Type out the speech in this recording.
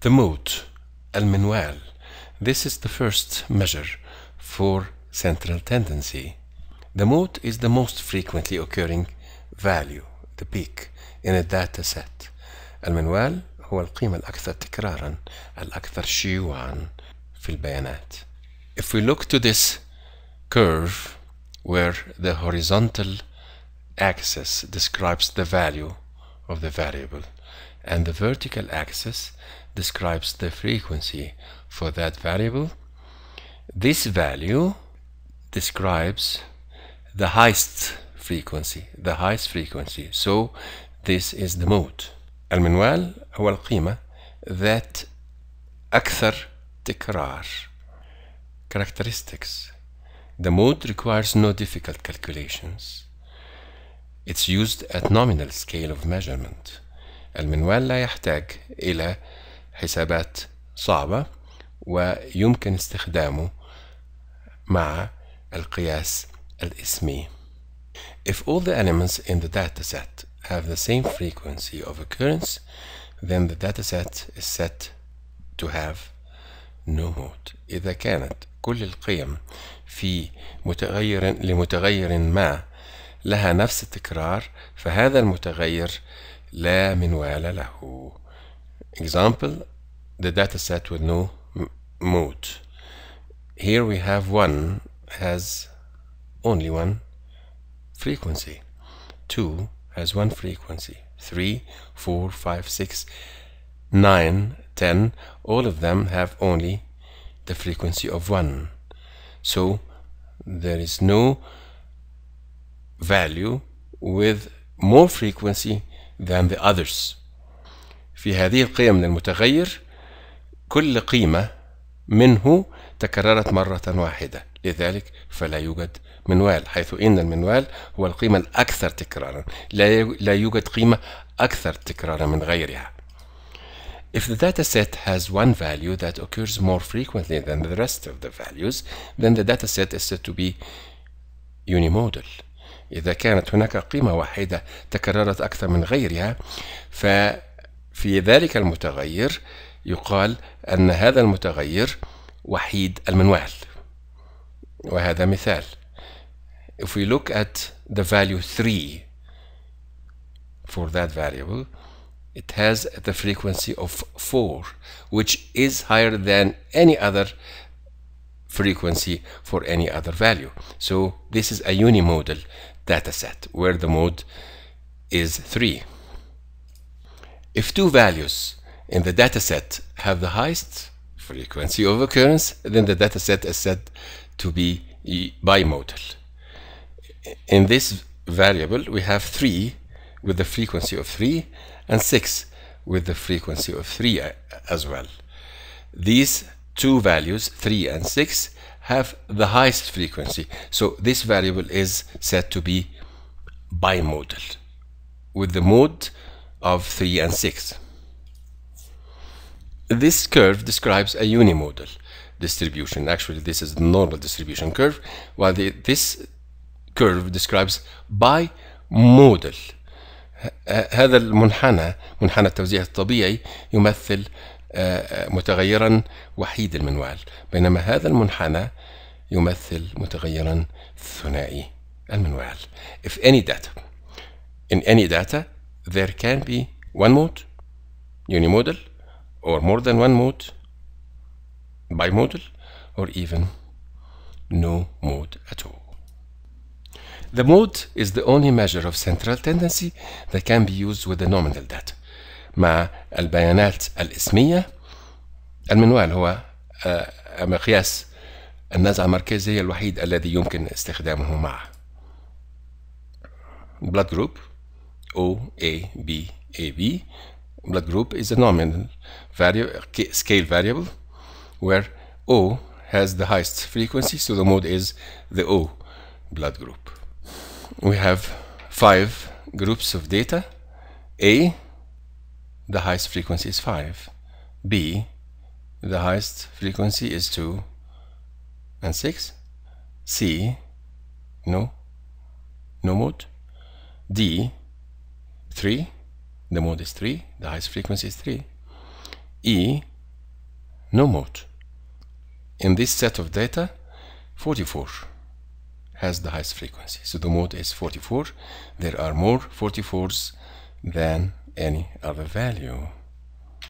the mood, El minwal This is the first measure for central tendency. The mood is the most frequently occurring value, the peak, in a data set. المنوال هو القيمة الأكثر تكرارا الأكثر شيوعا في البيانات. If we look to this curve where the horizontal axis describes the value of the variable and the vertical axis describes the frequency for that variable. This value describes the highest frequency, the highest frequency. So this is the mode. المنوال هو القيمة that أكثر تكرار. Characteristics. The mode requires no difficult calculations. It's used at nominal scale of measurement. المنوال لا يحتاج إلى حسابات صعبة ويمكن استخدامه مع القياس الاسمي. If all the elements in the dataset have the same frequency of occurrence, then the dataset is set to have no mode. إذا كانت كل القيم في متغير لمتغير ما لها نفس التكرار فهذا المتغير لا منوال له example the data set with no mode here we have one has only one frequency two has one frequency three four five six nine ten all of them have only the frequency of one so there is no value with more frequency than the others في هذه القيم من المتغير كل قيمة منه تكررت مرة واحدة لذلك فلا يوجد منوال حيث إن المنوال هو القيمة الأكثر تكرارا لا يوجد قيمة أكثر تكرارا من غيرها If the dataset has one value that occurs more frequently than the rest of the values, then the dataset is said to be unimodal. إذا كانت هناك قيمة واحدة تكررت أكثر من غيرها ففي ذلك المتغير يقال أن هذا المتغير وحيد المنوال وهذا مثال if we look at the value 3 for that variable it has the frequency of 4 which is higher than any other frequency for any other value so this is a unimodal dataset where the mode is 3. If two values in the dataset have the highest frequency of occurrence, then the dataset is said to be bimodal. In this variable, we have 3 with the frequency of 3 and 6 with the frequency of 3 uh, as well. These two values, 3 and 6, have the highest frequency. So this variable is said to be bimodal with the mode of 3 and 6. This curve describes a unimodal distribution. Actually, this is the normal distribution curve, while the, this curve describes bimodal هذا المنحنى منحنى التوزيع الطبيعي يمثل متغيرا وحيد المنوال بينما هذا المنحنى يمثل متغيرا ثنائي المنوال if any data in any data there can be one mode unimodal or more than one mode bimodal or even no mode at all The mode is the only measure of central tendency that can be used with the nominal data. مع البيانات الاسميه المنوال هو مقياس النزعه المركزيه الوحيد الذي يمكن استخدامه مع blood group O A B A B blood group is a nominal variable scale variable where O has the highest frequency so the mode is the O blood group we have five groups of data A the highest frequency is 5. B, the highest frequency is 2 and 6. C, no, no mode. D, 3, the mode is 3, the highest frequency is 3. E, no mode. In this set of data, 44 has the highest frequency. So the mode is 44. There are more 44s than any other value.